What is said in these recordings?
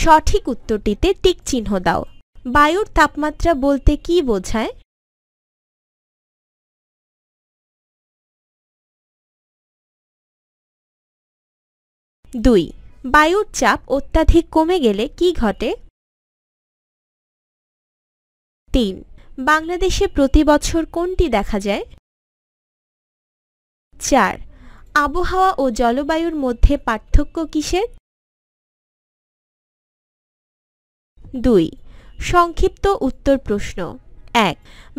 সঠিক উত্তরটিতে টিক চিহ্ন দাও বায়ুর তাপমাত্রা বলতে কি বোঝায় দুই বায়ুর চাপ অত্যাধিক কমে গেলে কি ঘটে তিন বাংলাদেশে প্রতি বছর কোনটি দেখা যায় চার আবহাওয়া ও জলবায়ুর মধ্যে পার্থক্য কিসের দুই সংক্ষিপ্ত উত্তর প্রশ্ন এক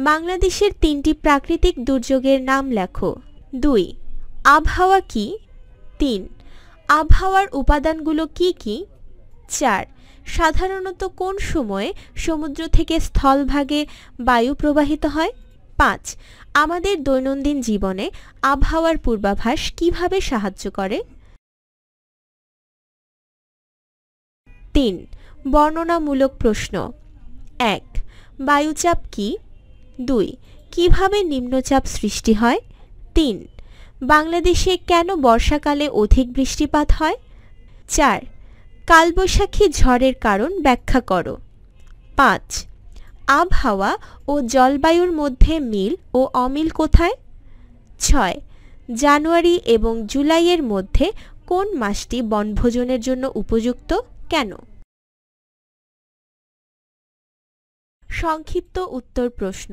বাংলাদেশের তিনটি প্রাকৃতিক দুর্যোগের নাম লেখো দুই আবহাওয়া কি তিন আবহাওয়ার উপাদানগুলো কি কি চার সাধারণত কোন সময়ে সমুদ্র থেকে স্থলভাগে বায়ু প্রবাহিত হয় পাঁচ আমাদের দৈনন্দিন জীবনে আবহাওয়ার পূর্বাভাস কিভাবে সাহায্য করে তিন বর্ণনামূলক প্রশ্ন এক বায়ুচাপ কি দুই কিভাবে নিম্নচাপ সৃষ্টি হয় তিন বাংলাদেশে কেন বর্ষাকালে অধিক বৃষ্টিপাত হয় চার কালবৈশাখী ঝড়ের কারণ ব্যাখ্যা করো পাঁচ আবহাওয়া ও জলবায়ুর মধ্যে মিল ও অমিল কোথায় ছয় জানুয়ারি এবং জুলাইয়ের মধ্যে কোন মাসটি বনভোজনের জন্য উপযুক্ত কেন সংক্ষিপ্ত উত্তর প্রশ্ন